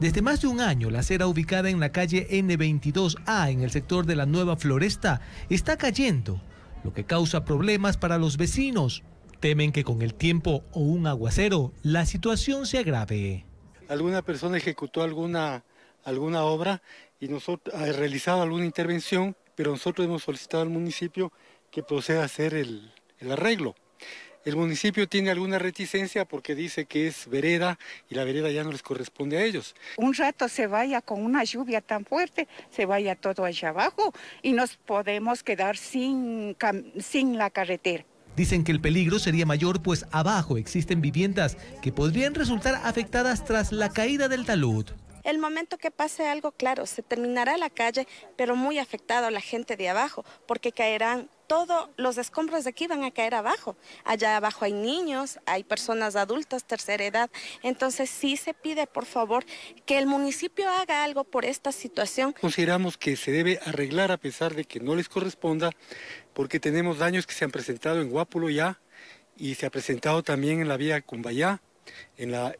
Desde más de un año, la acera ubicada en la calle N22A, en el sector de la Nueva Floresta, está cayendo, lo que causa problemas para los vecinos. Temen que con el tiempo o un aguacero la situación se agrave. Alguna persona ejecutó alguna, alguna obra y nosotros ha realizado alguna intervención, pero nosotros hemos solicitado al municipio que proceda a hacer el arreglo. El municipio tiene alguna reticencia porque dice que es vereda y la vereda ya no les corresponde a ellos. Un rato se vaya con una lluvia tan fuerte, se vaya todo allá abajo y nos podemos quedar sin, sin la carretera. Dicen que el peligro sería mayor pues abajo existen viviendas que podrían resultar afectadas tras la caída del talud. El momento que pase algo, claro, se terminará la calle, pero muy afectado a la gente de abajo, porque caerán todos los escombros de aquí van a caer abajo. Allá abajo hay niños, hay personas adultas, tercera edad. Entonces sí se pide, por favor, que el municipio haga algo por esta situación. Consideramos que se debe arreglar a pesar de que no les corresponda, porque tenemos daños que se han presentado en Guápulo ya y se ha presentado también en la vía Cumbayá, en la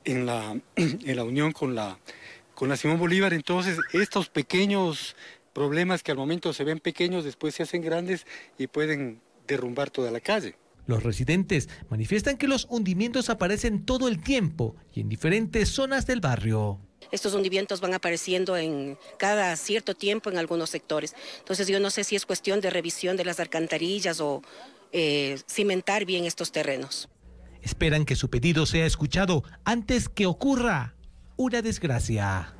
unión con la con la Simón Bolívar, entonces, estos pequeños problemas que al momento se ven pequeños, después se hacen grandes y pueden derrumbar toda la calle. Los residentes manifiestan que los hundimientos aparecen todo el tiempo y en diferentes zonas del barrio. Estos hundimientos van apareciendo en cada cierto tiempo en algunos sectores. Entonces yo no sé si es cuestión de revisión de las alcantarillas o eh, cimentar bien estos terrenos. Esperan que su pedido sea escuchado antes que ocurra una desgracia.